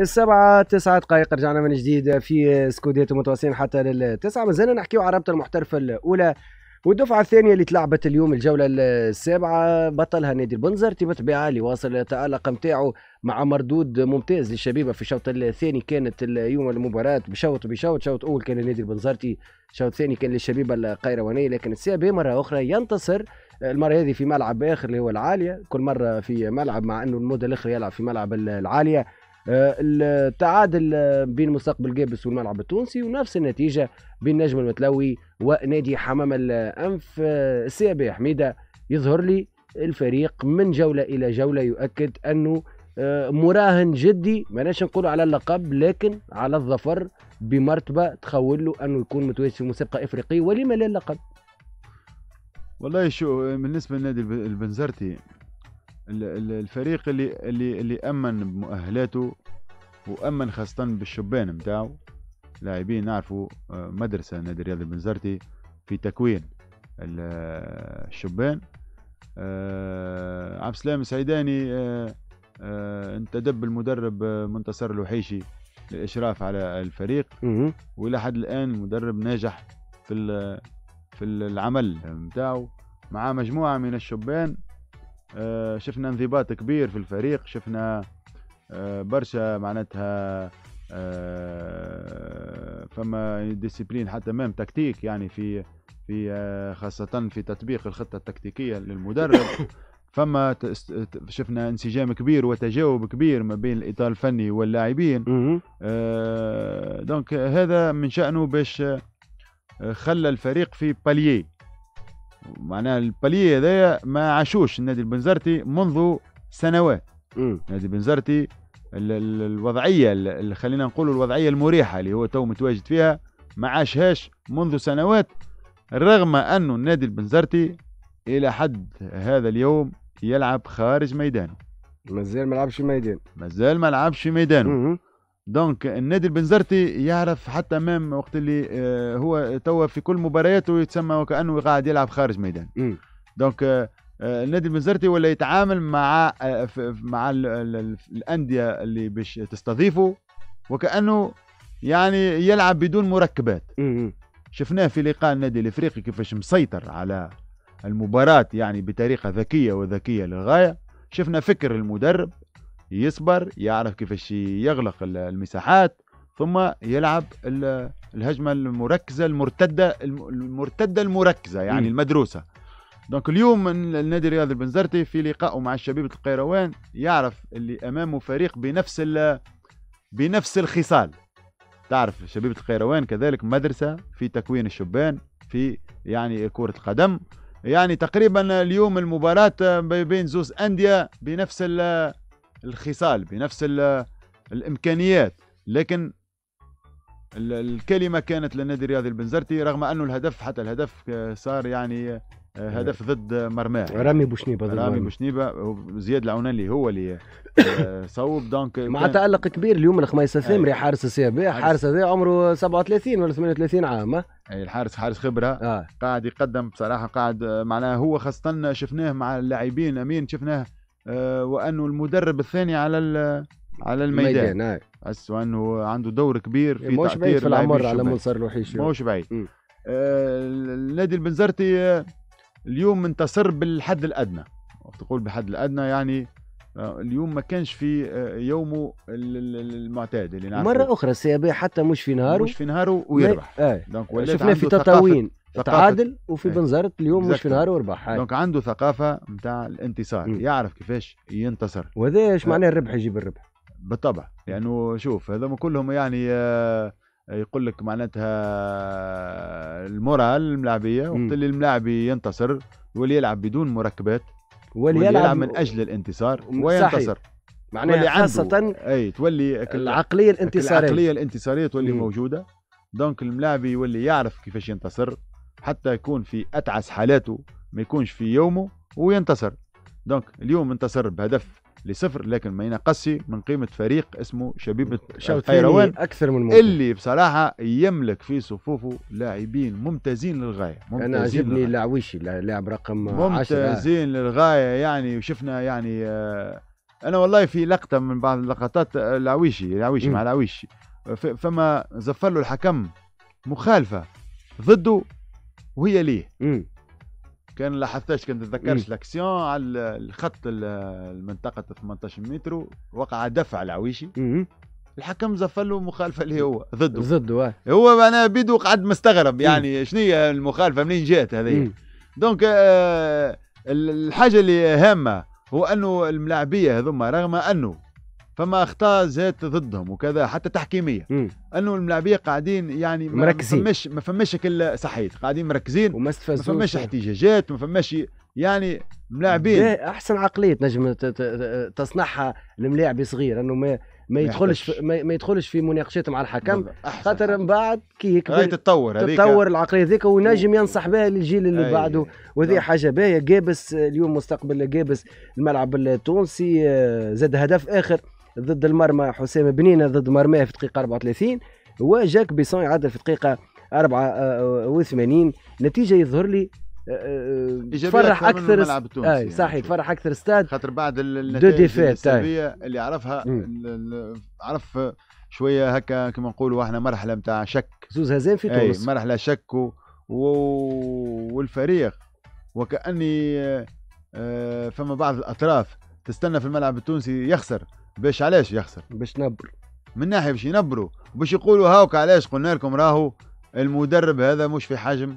السبعة تسعة دقائق رجعنا من جديد في سكوديتو متواصلين حتى للتسعة مازلنا نحكيو على رابطة المحترفة الأولى والدفعة الثانية اللي تلعبت اليوم الجولة السابعة بطلها نادي البنزر تي بها اللي واصل التألق نتاعو مع مردود ممتاز للشبيبة في الشوط الثاني كانت اليوم المباراة بشوط بشوط شوط أول كان النادي البنزرتي شوط ثاني كان للشبيبة القيروانية لكن السي بي مرة أخرى ينتصر المرة هذه في ملعب آخر اللي هو العالية كل مرة في ملعب مع أنه المدة الأخرى يلعب في ملعب العالية التعادل بين مستقبل جابس والملعب التونسي ونفس النتيجه بين نجم المتلوي ونادي حمام الانف آه، السي حميده يظهر لي الفريق من جوله الى جوله يؤكد انه آه، مراهن جدي ماناش نقول على اللقب لكن على الظفر بمرتبه تخول له انه يكون متواجد في مسابقه افريقيه ولما لا اللقب والله شو بالنسبه للنادي البنزرتي الفريق اللي اللي اللي امن بمؤهلاته وامن خاصه بالشبان نتاعو لاعبين نعرفوا آه، مدرسه نادي الرياضي البنزرتي في تكوين آه، الشبان آه، عبد السلام السعيداني انتدب المدرب منتصر الوحيشي للاشراف على الفريق والى حد الان مدرب ناجح في في العمل نتاعو مع مجموعه من الشبان آه، شفنا انضباط كبير في الفريق شفنا آه، برشا معناتها آه، فما ديسيبلين حتى مام تكتيك يعني في في خاصة في تطبيق الخطة التكتيكية للمدرب فما شفنا انسجام كبير وتجاوب كبير ما بين الاطار الفني واللاعبين دونك هذا من شأنه باش خلى الفريق في باليي معناها الباليه هذايا ما عاشوش النادي البنزرتي منذ سنوات نادي البنزرتي الوضعيه اللي خلينا نقولوا الوضعيه المريحه اللي هو تو متواجد فيها ما عاشهاش منذ سنوات رغم انه النادي البنزرتي الى حد هذا اليوم يلعب خارج ميدانه مازال ما لعبش في ميدان مازال ما لعبش في ميدانه دونك النادي البنزرتي يعرف حتى امام وقت اللي آه، هو توا في كل مبارياته يتسمى وكانه قاعد يلعب خارج ميدان دونك آه، آه، النادي البنزرتي ولا يتعامل مع مع الانديه اللي باش تستضيفه وكانه يعني يلعب بدون مركبات شفناه في لقاء النادي الافريقي كيفاش مسيطر على المباراه يعني بطريقه ذكيه وذكيه للغايه شفنا فكر المدرب يصبر يعرف كيفاش يغلق المساحات ثم يلعب الهجمه المركزه المرتده المرتده المركزه يعني المدروسه دونك اليوم النادي الرياضي البنزرتي في لقائه مع شبيبه القيروان يعرف اللي امامه فريق بنفس بنفس الخصال تعرف شبيبه القيروان كذلك مدرسه في تكوين الشبان في يعني كره القدم يعني تقريبا اليوم المباراه بين زوز انديه بنفس الخصال بنفس الامكانيات لكن الكلمه كانت للنادي الرياضي البنزرتي رغم انه الهدف حتى الهدف صار يعني آه، هدف ضد مرماه رامي بوشنيبه رامي بوشنيبه زياد العونان اللي هو اللي آه، صوب دونك مع تالق كبير اليوم الخميس الثامري حارس السيابيه حارس هذا عمره 37 ولا 38 عام اي الحارس حارس خبره آه. قاعد يقدم بصراحه قاعد آه، معناه هو خاصه شفناه مع اللاعبين امين شفناه آه، وانه المدرب الثاني على على الميدان, الميدان حس وانه عنده دور كبير في تأثير بعيد في العمر على منصر صار مش موش بعيد النادي آه، البنزرتي آه، اليوم انتصر بالحد الادنى تقول بالحد الادنى يعني اليوم ما كانش في يومه المعتاد اللي نعرفه مره اخرى السيابيه حتى مش في نهاره مش في نهاره ويربح آه. شفنا في تطاوين تعادل وفي إيه. بنزرت اليوم مش في نهار وربح دونك عنده ثقافه نتاع الانتصار مم. يعرف كيفاش ينتصر وهذا ايش معناه الربح يجيب الربح بالطبع لانه يعني شوف هذوما كلهم يعني آه، يقول لك معناتها آه، المورال الملاعبيه وقت اللي الملاعب ينتصر واللي يلعب بدون مركبات واللي يلعب من اجل الانتصار وينتصر معناها خاصة اي تولي العقلية الانتصارية العقلية الانتصارية تولي مم. موجودة دونك الملاعب يولي يعرف كيفاش ينتصر حتى يكون في أتعس حالاته ما يكونش في يومه وينتصر دونك اليوم انتصر بهدف لصفر لكن ما ينقصي من قيمة فريق اسمه شبيبة القيروان أكثر من ممكن. اللي بصراحة يملك في صفوفه لاعبين ممتازين للغاية ممتازين أنا عجبني العويشي لاعب رقم ممتازين للغاية يعني وشفنا يعني آه أنا والله في لقطة من بعض اللقطات العويشي آه، العويشي مع العويشي فما زفر له الحكم مخالفة ضده وهي ليه مم. كان لاحظتش كنت تذكرش لاكسيون على الخط المنطقه 18 متر وقع دفع العويشي مم. الحكم زفر له مخالفه اللي هو ضده ضده آه. هو انا بيدو قعد مستغرب يعني شنو هي المخالفه منين جات هذه دونك آه، الحاجه اللي هامه هو انه الملاعبيه هذوما رغم انه فما اخطاء زادت ضدهم وكذا حتى تحكيميه انه الملاعبيه قاعدين يعني مركزين ما فماش ما فماش كل صحيت قاعدين مركزين وما فماش احتجاجات ما فماش يعني ملاعبين احسن عقليه نجم تصنعها الملاعب صغير انه ما ما يدخلش في ما يدخلش في مناقشات مع الحكم خاطر من بعد كي يكبر تتطور تتطور العقليه هذيك ونجم ينصح بها للجيل اللي بعده وهذه حاجه باهيه جابس اليوم مستقبل جابس الملعب التونسي آه، زاد هدف اخر ضد المرمى حسام بنينه ضد مرماه في دقيقه 34 وجاك بيسون يعادل في دقيقه 84 آه، آه، نتيجه يظهر لي تفرح آه، اكثر, اي يعني صحيح يعني تفرح اكثر استاد خاطر بعد النتائج السلبيه اللي عرفها عرف شويه هكا كما نقولوا احنا مرحله نتاع شك زوز هزام في تونس مرحله شك و... و... والفريق وكاني فما بعض الاطراف تستنى في الملعب التونسي يخسر باش علاش يخسر باش نبر من ناحيه باش ينبروا باش يقولوا هاوك علاش قلنا لكم راهو المدرب هذا مش في حجم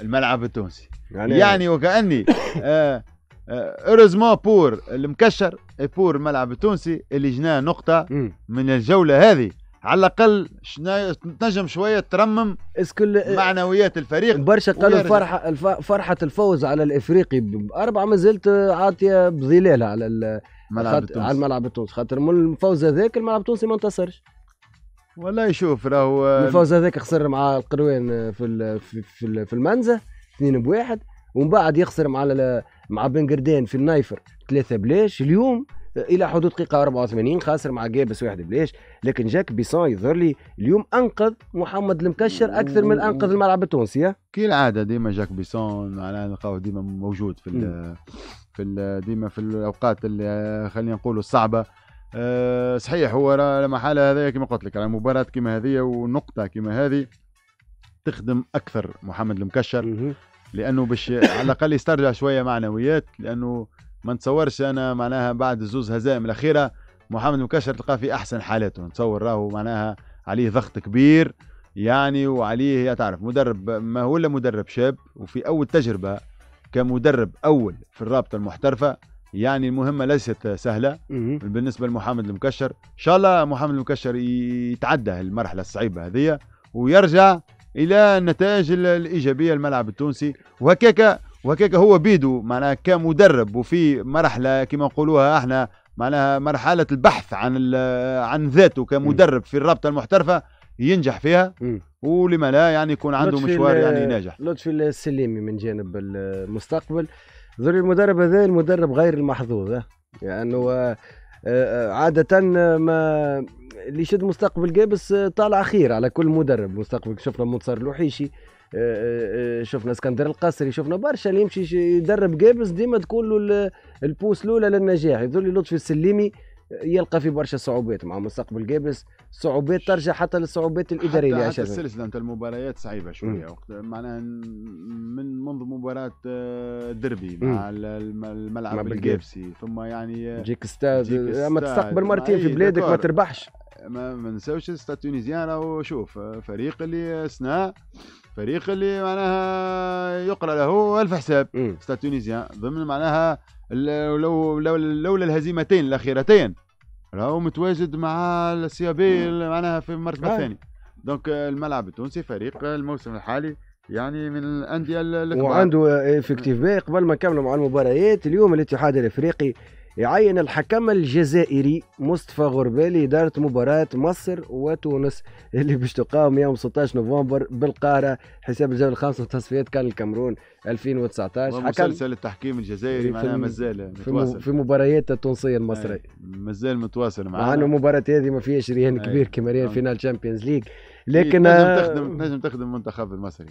الملعب التونسي يعني, إيه؟ يعني وكاني آه اوريزمون آه، بور المكشر بور الملعب التونسي اللي جنا نقطه من الجوله هذه على الاقل تنجم شويه ترمم اسكل آه، معنويات الفريق برشا قالوا فرحه فرحه الفوز على الافريقي باربعه ما زلت عاطيه بظلالها على ملعب التونسي على الملعب التونسي خاطر من الفوز هذاك الملعب التونسي ما انتصرش والله يشوف راهو الفوز هذاك خسر مع القروان في ال في, في, ال في المنزه اثنين بواحد ومن بعد يخسر مع مع بن قردان في النايفر ثلاثه بلاش اليوم الى حدود دقيقه 84 خاسر مع جابس واحد بلاش لكن جاك بيسون يظهر لي اليوم انقذ محمد المكشر اكثر من انقذ الملعب التونسي كي العادة ديما جاك بيسون معناها نلقاوه ديما موجود في في ديما في الاوقات اللي خلينا نقولوا الصعبه أه صحيح هو لما حالة هذا كما قلت لك مباراة كما هذه ونقطة كما هذه تخدم أكثر محمد المكشر لأنه باش على الأقل يسترجع شوية معنويات لأنه ما نتصورش أنا معناها بعد الزوز هزائم الأخيرة محمد المكشر تلقاه في أحسن حالاته نتصور راهو معناها عليه ضغط كبير يعني وعليه يا تعرف مدرب ما هو إلا مدرب شاب وفي أول تجربة كمدرب أول في الرابطة المحترفة يعني المهمة ليست سهلة بالنسبة لمحمد المكشر إن شاء الله محمد المكشر يتعدى المرحلة الصعيبة هذه ويرجع إلى النتائج الإيجابية الملعب التونسي وهكاك وهكاك هو بيدو معناها كمدرب وفي مرحلة كما نقولوها احنا معناها مرحلة البحث عن عن ذاته كمدرب في الرابطة المحترفة ينجح فيها ولما لا يعني يكون عنده مشوار يعني ناجح لطفي السليمي من جانب المستقبل ذري المدرب هذا المدرب غير المحظوظ لانه يعني آه، آه، عادة ما اللي يشد مستقبل جابس آه، طالع خير على كل مدرب مستقبل شفنا منتصر الوحيشي شفنا اسكندر القصري شفنا برشا اللي يمشي يدرب جابس ديما تكون له البوس الاولى للنجاح يظل لطفي السليمي يلقى في برشا صعوبات مع مستقبل جابس صعوبات ترجع حتى للصعوبات الاداريه حتى, حتى السلسله نتاع المباريات صعيبه شويه وقت معناها من منذ مباراه آه، دربي مع مم. الملعب الجابسي ثم يعني آه، جيك ستاز اما تستقبل مرتين في بلادك ما تربحش ما, ما نساوش ستاد تونيزيان راهو شوف فريق اللي سنا فريق اللي معناها يقرا له الف حساب ستاد تونيزيان ضمن معناها لو لولا الهزيمتين الاخيرتين راهو متواجد مع السي بي معناها في المرتبه نعم. الثانيه دونك الملعب التونسي فريق الموسم الحالي يعني من الانديه الكبار وعنده افكتيف قبل ما نكملوا مع المباريات اليوم الاتحاد الافريقي يعين الحكم الجزائري مصطفى غربالي إدارة مباراة مصر وتونس اللي باش تقام يوم 16 نوفمبر بالقاهرة حساب الجولة الخامسة تصفيات كان الكامرون 2019 مسلسل التحكيم الجزائري معناها مازال متواصل في مباريات التونسية المصرية مازال متواصل معنا مع انه المباراة هذه ما فيهاش ريان كبير كما ريان أه. فينال تشامبيونز ليج لكن تنجم إيه، آه، تخدم تنجم تخدم المنتخب المصري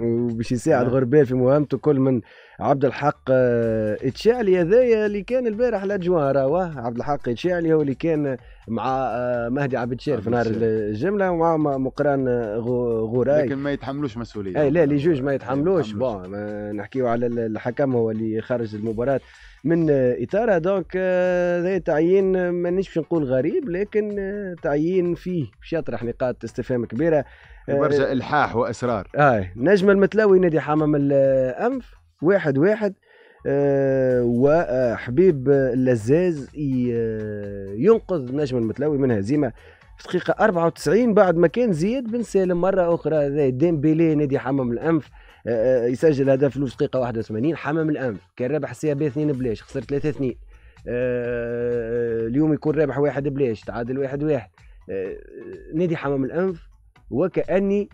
وباش يساعد غربال في مهمته كل من عبد الحق اتشالي آه، هذايا اللي كان البارح الادجوان راهو عبد الحق اتشالي هو اللي كان مع آه، مهدي عبد الشير في نهار الجمله ومع مقران غوراي لكن ما يتحملوش مسؤوليه اي لا لي جوج ما يتحملوش بون نحكيو على الحكم هو اللي خرج المباراه من آه، اطارها دونك هذا آه، تعيين آه، مانيش باش نقول غريب لكن تعيين فيه باش يطرح نقاط استفهام كبيره برشا الحاح واسرار اه نجم المتلوي نادي حمام الانف واحد واحد أه وحبيب اللزاز ينقذ نجم المتلوي من هزيمه في دقيقة 94 بعد ما كان زياد بن سالم مرة أخرى ديمبيلي نادي حمام الأنف آه، آه، يسجل هدف في دقيقه 81 حمام الانف كان رابح بي 2 بلاش خسر 3 2 اليوم يكون رابح واحد بلاش تعادل واحد واحد آه، نادي حمام الانف وكاني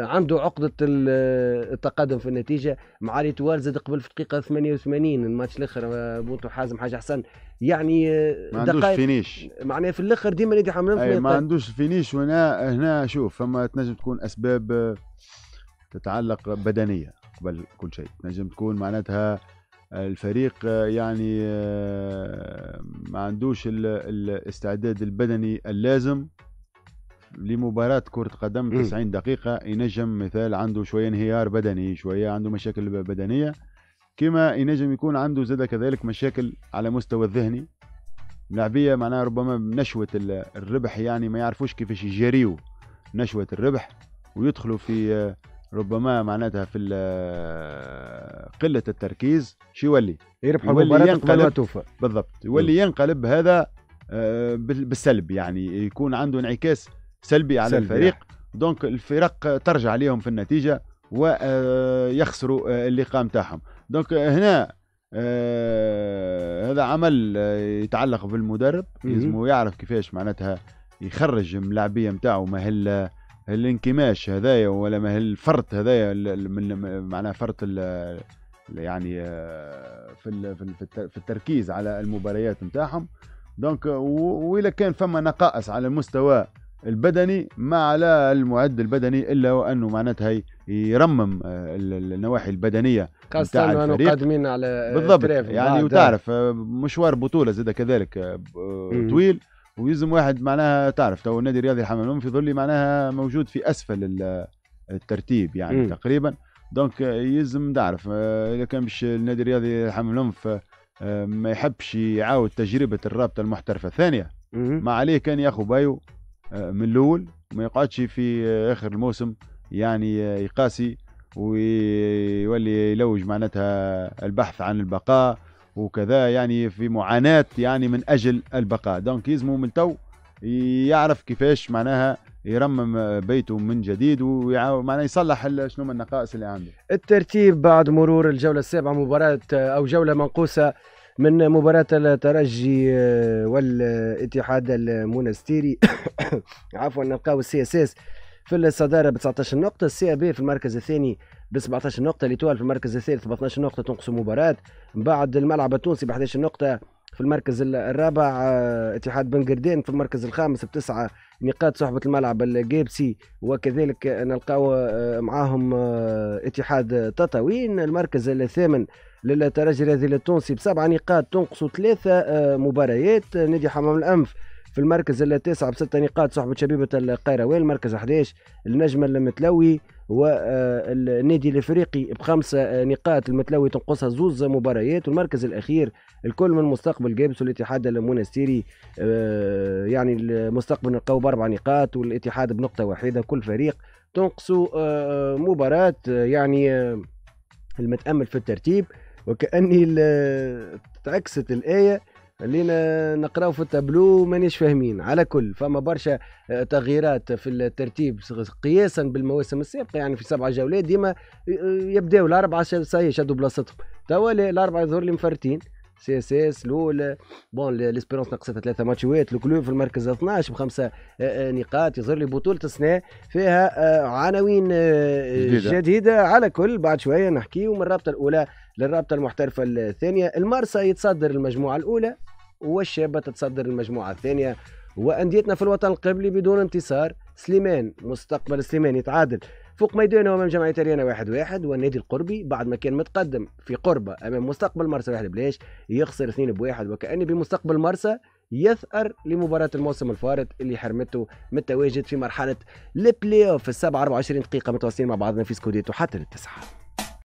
عنده عقدة التقدم في النتيجة مع الإتوال زاد قبل في الدقيقة 88 الماتش الآخر بونتو حازم حاجة حسن يعني ما عندوش فينيش معناها في الآخر ديما نادي حمام الانف ما عندوش فينيش وهنا هنا شوف فما تنجم تكون أسباب تتعلق بدنيا قبل كل شيء نجم تكون معناتها الفريق يعني آه، ما عندوش الاستعداد البدني اللازم لمباراة كرة قدم 90 دقيقة ينجم مثال عنده شوية انهيار بدني شوية عنده مشاكل بدنية كما ينجم يكون عنده زاد كذلك مشاكل على مستوى الذهني لاعبية معناها ربما نشوة الربح يعني ما يعرفوش كيفاش يجاريو نشوة الربح ويدخلوا في آه، ربما معناتها في قله التركيز شو يولي يربح المباراه ينقلب توفى بالضبط يولي ينقلب هذا آه، بالسلب يعني يكون عنده انعكاس سلبي على سلبي الفريق يعني. دونك الفرق ترجع عليهم في النتيجه ويخسروا آه، آه، اللقاء نتاعهم دونك هنا هذا عمل يتعلق بالمدرب لازم يعرف كيفاش معناتها يخرج الملاعبيه نتاعو مهله الانكماش هذايا ولا ما الفرط هذايا من معناها فرط يعني آه، في في التركيز على المباريات نتاعهم دونك واذا كان فما نقائص على المستوى البدني ما على المعد البدني الا وانه معناتها يرمم آه، النواحي البدنيه خاصة انه قادمين على بالضبط يعني وتعرف آه، مشوار بطوله زاد كذلك طويل ويلزم واحد معناها تعرف تو النادي الرياضي الحمام في ظلي معناها موجود في اسفل الترتيب يعني م. تقريبا دونك يلزم تعرف آه، اذا كان باش النادي الرياضي الحمام آه، ما يحبش يعاود تجربه الرابطه المحترفه الثانيه ما عليه كان ياخو بايو آه، من الاول ما يقعدش في اخر الموسم يعني يقاسي ويولي يلوج معناتها البحث عن البقاء وكذا يعني في معاناه يعني من اجل البقاء دونك يزمو من تو يعرف كيفاش معناها يرمم بيته من جديد ومعناه يصلح شنو النقائص اللي عنده الترتيب بعد مرور الجوله السابعه مباراه او جوله منقوصه من مباراة الترجي آه، والاتحاد المونستيري عفوا نلقاو السي اس اس في الصدارة ب 19 نقطة السي إيه بي في المركز الثاني ب 17 نقطه ليتوال في المركز الثالث ب 12 نقطه تنقص مباراه من بعد الملعب التونسي ب 11 نقطه في المركز الرابع آه، اتحاد بن قردين في المركز الخامس بتسعة نقاط صحبة الملعب الجيبسي وكذلك نلقاو آه، معاهم آه، اتحاد تطاوين المركز الثامن للترجي الرياضي التونسي بسبعة نقاط تنقص ثلاثة مباريات نادي حمام الأنف في المركز التاسع بستة نقاط صحبة شبيبة القيروان المركز 11 النجم المتلوي والنادي آه، الافريقي بخمسه آه، نقاط المتلوي تنقصها زوز مباريات والمركز الاخير الكل من مستقبل جابس والاتحاد المونستيري آه، يعني المستقبل نلقاو باربع نقاط والاتحاد بنقطه واحده كل فريق تنقصوا مباراه يعني المتامل في الترتيب وكاني تعكست الايه اللي نقراو في التابلو مانيش فاهمين على كل فما برشا آه، تغييرات في الترتيب قياسا بالمواسم السابقه يعني في سبع جولات ديما آه، آه، يبداو الاربعه صحيح شدوا بلاصتهم توا الاربعه يظهر لي مفرتين سي اس اس الاولى بون ليسبيرونس نقصتها ثلاثه ماتشوات الكلوب في المركز 12 بخمسه نقاط يظهر لي بطوله السنه فيها عناوين جديدة. جديده على كل بعد شويه نحكيو من الرابطه الاولى للرابطه المحترفه الثانيه المارسا يتصدر المجموعه الاولى والشابة تتصدر المجموعة الثانية وأنديتنا في الوطن القبلي بدون انتصار سليمان مستقبل سليمان يتعادل فوق ميدانه امام جمعيه ريانا واحد واحد والنادي القربي بعد ما كان متقدم في قربه امام مستقبل مرسى واحد بلاش يخسر اثنين بواحد وكأن بمستقبل مرسى يثأر لمباراة الموسم الفارط اللي حرمته من التواجد في مرحلة البلاي اوف السبعة 24 دقيقة متواصلين مع بعضنا في سكوديتو حتى للتسعة